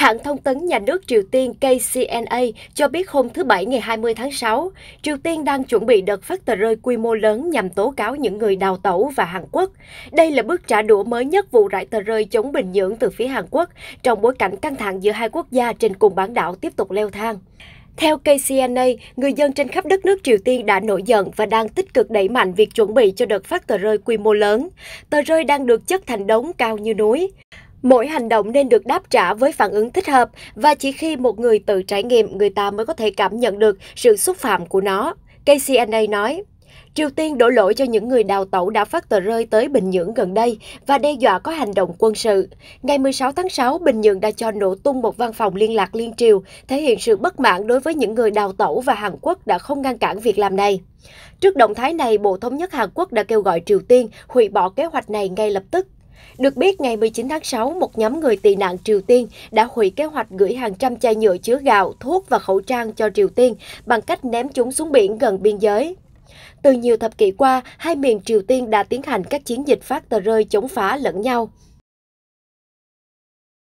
Hãng thông tấn nhà nước Triều Tiên KCNA cho biết hôm thứ Bảy ngày 20 tháng 6, Triều Tiên đang chuẩn bị đợt phát tờ rơi quy mô lớn nhằm tố cáo những người đào tẩu và Hàn Quốc. Đây là bước trả đũa mới nhất vụ rải tờ rơi chống Bình Nhưỡng từ phía Hàn Quốc trong bối cảnh căng thẳng giữa hai quốc gia trên cùng bán đảo tiếp tục leo thang. Theo KCNA, người dân trên khắp đất nước Triều Tiên đã nổi giận và đang tích cực đẩy mạnh việc chuẩn bị cho đợt phát tờ rơi quy mô lớn. Tờ rơi đang được chất thành đống cao như núi. Mỗi hành động nên được đáp trả với phản ứng thích hợp và chỉ khi một người tự trải nghiệm người ta mới có thể cảm nhận được sự xúc phạm của nó. KCNA nói, Triều Tiên đổ lỗi cho những người đào tẩu đã phát tờ rơi tới Bình Nhưỡng gần đây và đe dọa có hành động quân sự. Ngày 16 tháng 6, Bình Nhưỡng đã cho nổ tung một văn phòng liên lạc liên triều, thể hiện sự bất mãn đối với những người đào tẩu và Hàn Quốc đã không ngăn cản việc làm này. Trước động thái này, Bộ Thống nhất Hàn Quốc đã kêu gọi Triều Tiên hủy bỏ kế hoạch này ngay lập tức. Được biết, ngày 19 tháng 6, một nhóm người tị nạn Triều Tiên đã hủy kế hoạch gửi hàng trăm chai nhựa chứa gạo, thuốc và khẩu trang cho Triều Tiên bằng cách ném chúng xuống biển gần biên giới. Từ nhiều thập kỷ qua, hai miền Triều Tiên đã tiến hành các chiến dịch phát tờ rơi chống phá lẫn nhau.